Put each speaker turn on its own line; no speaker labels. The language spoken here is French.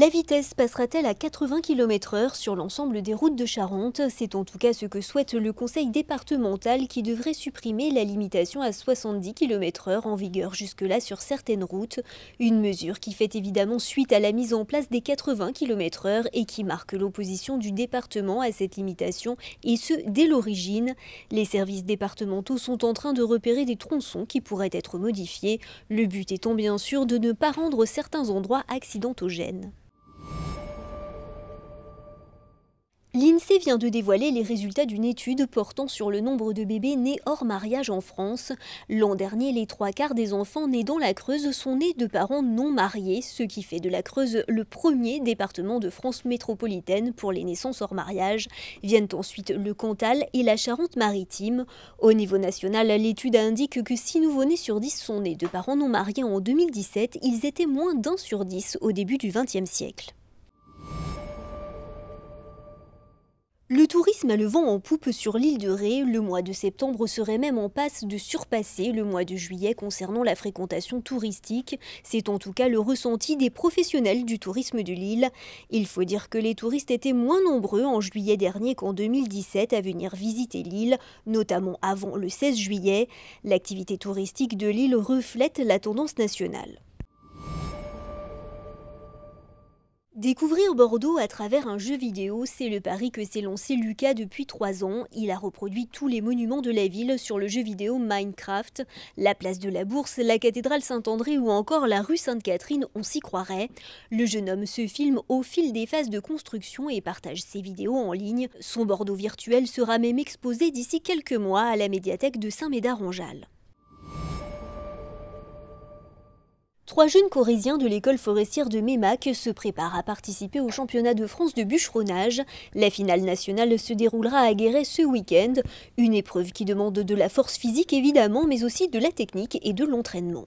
La vitesse passera-t-elle à 80 km/h sur l'ensemble des routes de Charente C'est en tout cas ce que souhaite le conseil départemental qui devrait supprimer la limitation à 70 km/h en vigueur jusque-là sur certaines routes. Une mesure qui fait évidemment suite à la mise en place des 80 km/h et qui marque l'opposition du département à cette limitation, et ce dès l'origine. Les services départementaux sont en train de repérer des tronçons qui pourraient être modifiés. Le but étant bien sûr de ne pas rendre certains endroits accidentogènes. L'INSEE vient de dévoiler les résultats d'une étude portant sur le nombre de bébés nés hors mariage en France. L'an dernier, les trois quarts des enfants nés dans la Creuse sont nés de parents non mariés, ce qui fait de la Creuse le premier département de France métropolitaine pour les naissances hors mariage. Viennent ensuite le Cantal et la Charente-Maritime. Au niveau national, l'étude indique que 6 nouveaux nés sur 10 sont nés de parents non mariés en 2017. Ils étaient moins d'un sur 10 au début du XXe siècle. Le tourisme a le vent en poupe sur l'île de Ré. Le mois de septembre serait même en passe de surpasser le mois de juillet concernant la fréquentation touristique. C'est en tout cas le ressenti des professionnels du tourisme de l'île. Il faut dire que les touristes étaient moins nombreux en juillet dernier qu'en 2017 à venir visiter l'île, notamment avant le 16 juillet. L'activité touristique de l'île reflète la tendance nationale. Découvrir Bordeaux à travers un jeu vidéo, c'est le pari que s'est lancé Lucas depuis trois ans. Il a reproduit tous les monuments de la ville sur le jeu vidéo Minecraft. La place de la Bourse, la cathédrale Saint-André ou encore la rue Sainte-Catherine, on s'y croirait. Le jeune homme se filme au fil des phases de construction et partage ses vidéos en ligne. Son Bordeaux virtuel sera même exposé d'ici quelques mois à la médiathèque de Saint-Médard-en-Jalles. Trois jeunes corésiens de l'école forestière de Mémac se préparent à participer au championnat de France de bûcheronnage. La finale nationale se déroulera à Guéret ce week-end, une épreuve qui demande de la force physique évidemment, mais aussi de la technique et de l'entraînement.